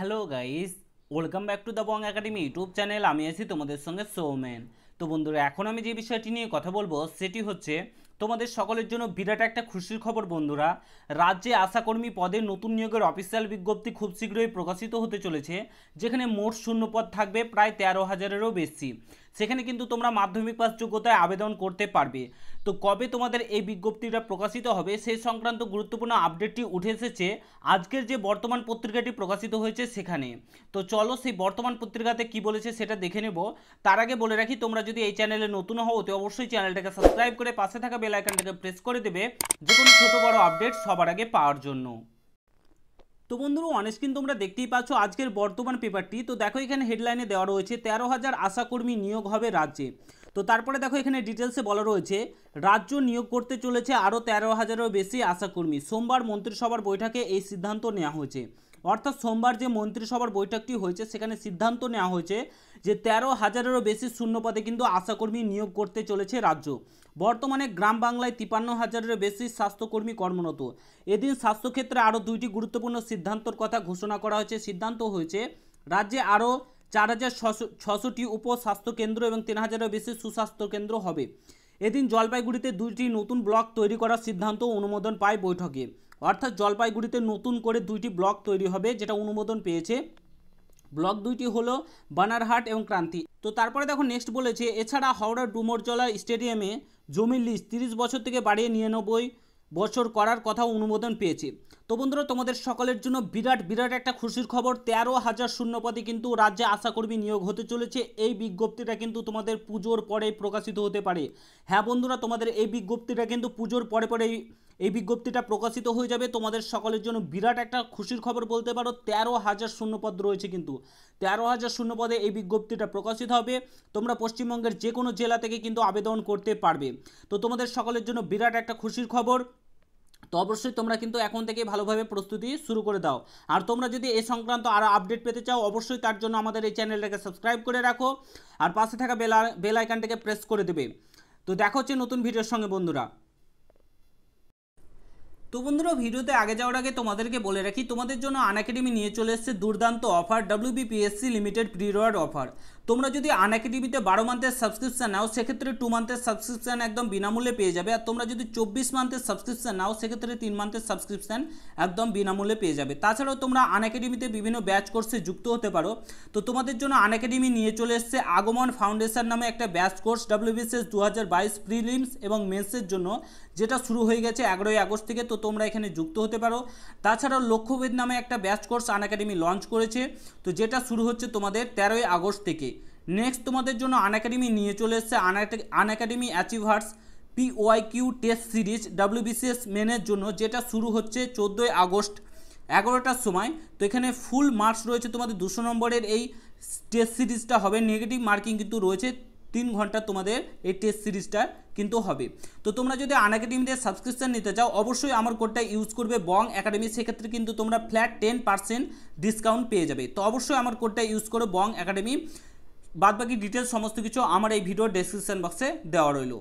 hello guys welcome back to the Bong academy YouTube channel আমি আছি তোমাদের সঙ্গে সৌমেন তো বন্ধুরা এখন আমি যে বিষয়টি নিয়ে কথা বলবো সেটি হচ্ছে তোমাদের সকলের জন্য বিরাট একটা খুশির খবর বন্ধুরা রাজ্যে আশাকর্মী পদে নতুন নিয়োগের অফিসিয়াল বিজ্ঞপ্তি খুব শীঘ্রই প্রকাশিত হতে চলেছে যেখানে মোট শূন্য পদ থাকবে প্রায় তেরো হাজারেরও বেশি সেখানে কিন্তু তোমরা মাধ্যমিক পাস যোগ্যতায় আবেদন করতে পারবে তো কবে তোমাদের এই বিজ্ঞপ্তিটা প্রকাশিত হবে সেই সংক্রান্ত গুরুত্বপূর্ণ আপডেটটি উঠে এসেছে আজকের যে বর্তমান পত্রিকাটি প্রকাশিত হয়েছে সেখানে তো চলো সেই বর্তমান পত্রিকাতে কি বলেছে সেটা দেখে নেব তার আগে বলে রাখি তোমরা যদি এই চ্যানেলে নতুন হও তো অবশ্যই চ্যানেলটাকে সাবস্ক্রাইব করে পাশে থাকা বেল আইকনটাকে প্রেস করে দেবে যে কোনো ছোটো বড় আপডেট সবার আগে পাওয়ার জন্য তো বন্ধুরা অনেস্কিন তোমরা দেখতেই পাচ্ছ আজকের বর্তমান পেপারটি তো দেখো এখানে হেডলাইনে দেওয়া রয়েছে তেরো হাজার আশাকর্মী নিয়োগ হবে রাজ্যে তো তারপরে দেখো এখানে ডিটেলসে বলা রয়েছে রাজ্য নিয়োগ করতে চলেছে আরও তেরো হাজারেরও বেশি আশাকর্মী সোমবার মন্ত্রিসভার বৈঠকে এই সিদ্ধান্ত নেওয়া হয়েছে অর্থাৎ সোমবার যে মন্ত্রিসভার বৈঠকটি হয়েছে সেখানে সিদ্ধান্ত নেওয়া হয়েছে যে তেরো হাজারেরও বেশি শূন্যপদে কিন্তু আশাকর্মী নিয়োগ করতে চলেছে রাজ্য বর্তমানে গ্রাম বাংলায় তিপান্ন হাজারেরও বেশি স্বাস্থ্যকর্মী কর্মরত এদিন স্বাস্থ্যক্ষেত্রে আরও দুইটি গুরুত্বপূর্ণ সিদ্ধান্তর কথা ঘোষণা করা হয়েছে সিদ্ধান্ত হয়েছে রাজ্যে আরও চার হাজার ছশো ছশোটি উপস্বাস্থ্য কেন্দ্র এবং তিন হাজারেরও বেশি সুস্বাস্থ্য কেন্দ্র হবে এদিন জলপাইগুড়িতে দুইটি নতুন ব্লক তৈরি করার সিদ্ধান্ত অনুমোদন পায় বৈঠকে অর্থাৎ জলপাইগুড়িতে নতুন করে দুইটি ব্লক তৈরি হবে যেটা অনুমোদন পেয়েছে ব্লক দুইটি হলো বানারহাট এবং ক্রান্তি তো তারপরে দেখো নেক্সট বলেছে এছাড়া হাওড়ার ডুমরজলা স্টেডিয়ামে জমির লিস্ট তিরিশ বছর থেকে বাড়িয়ে নিরানব্বই বছর করার কথা অনুমোদন পেয়েছে তো বন্ধুরা তোমাদের সকলের জন্য বিরাট বিরাট একটা খুশির খবর তেরো হাজার শূন্যপদে কিন্তু রাজ্যে আশাকর্মী নিয়োগ হতে চলেছে এই বিজ্ঞপ্তিটা কিন্তু তোমাদের পুজোর পরে প্রকাশিত হতে পারে হ্যাঁ বন্ধুরা তোমাদের এই বিজ্ঞপ্তিটা কিন্তু পুজোর পরে পরেই এই বিজ্ঞপ্তিটা প্রকাশিত হয়ে যাবে তোমাদের সকলের জন্য বিরাট একটা খুশির খবর বলতে পারো তেরো হাজার শূন্যপদ রয়েছে কিন্তু তেরো হাজার শূন্যপদে এই বিজ্ঞপ্তিটা প্রকাশিত হবে তোমরা পশ্চিমবঙ্গের যে কোনো জেলা থেকে কিন্তু আবেদন করতে পারবে তো তোমাদের সকলের জন্য বিরাট একটা খুশির খবর তো অবশ্যই তোমরা কিন্তু এখন থেকে ভালোভাবে প্রস্তুতি শুরু করে দাও আর তোমরা যদি এ সংক্রান্ত আরও আপডেট পেতে চাও অবশ্যই তার জন্য আমাদের এই চ্যানেলটাকে সাবস্ক্রাইব করে রাখো আর পাশে থাকা বেলা বেলাইকানটাকে প্রেস করে দেবে তো দেখা হচ্ছে নতুন ভিডিওর সঙ্গে বন্ধুরা তো বন্ধুরা ভিডিওতে আগে যাওয়ার আগে তোমাদেরকে বলে রাখি তোমাদের জন্য আন একাডেমি নিয়ে চলে এসছে দুর্দান্ত offer WBPSC limited pre offer তোমরা যদি আনাকি টিভিতে বারো মান্থের সাবস্ক্রিপশান নাও সেক্ষেত্রে টু মান্থের সাবস্ক্রিপশান একদম বিনামূল্যে পেয়ে যাবে আর তোমরা যদি চব্বিশ মান্থের সাবস্ক্রিপশান নাও সেক্ষেত্রে তিন মান্থের সাবস্ক্রিপশান একদম বিনামূল্যে পেয়ে যাবে তাছাড়াও তোমরা আনাকাডেমিতে বিভিন্ন ব্যাচ কোর্সে যুক্ত হতে পারো তো তোমাদের জন্য আনাকাডেমি নিয়ে চলে এসছে আগমন ফাউন্ডেশন নামে একটা ব্যাচ কোর্স ডাব্লিউবিসিএস দু হাজার বাইশ প্রিলিমস এবং মেন্সের জন্য যেটা শুরু হয়ে গেছে এগারোই আগস্ট থেকে তো তোমরা এখানে যুক্ত হতে পারো তাছাড়াও লক্ষ্যভেদ নামে একটা ব্যাচ কোর্স আনাকাডেমি লঞ্চ করেছে তো যেটা শুরু হচ্ছে তোমাদের তেরোই আগস্ট থেকে নেক্সট তোমাদের জন্য আন একাডেমি নিয়ে চলে এসছে Unacademy achievers Y Q test series BCS মেনের জন্য যেটা শুরু হচ্ছে চোদ্দোই আগস্ট এগারোটার সময় তো এখানে ফুল মার্কস রয়েছে তোমাদের দুশো নম্বরের এই টেস্ট সিরিজটা হবে নেগেটিভ মার্কিং কিন্তু রয়েছে তিন ঘন্টা তোমাদের এই টেস্ট সিরিজটা কিন্তু হবে তো তোমরা যদি আন একাডেমিতে সাবস্ক্রিপশান নিতে চাও অবশ্যই আমার কোডটা ইউজ করবে বং একাডেমি সেক্ষেত্রে কিন্তু তোমরা ফ্ল্যাট টেন পার্সেন্ট ডিসকাউন্ট পেয়ে যাবে তো অবশ্যই আমার কোডটা ইউজ করো বং একাডেমি বাদবাকি ডিটেলস সমস্ত কিছু আমার এই ভিডিওর ডেসক্রিপশন বক্সে দেওয়া রইল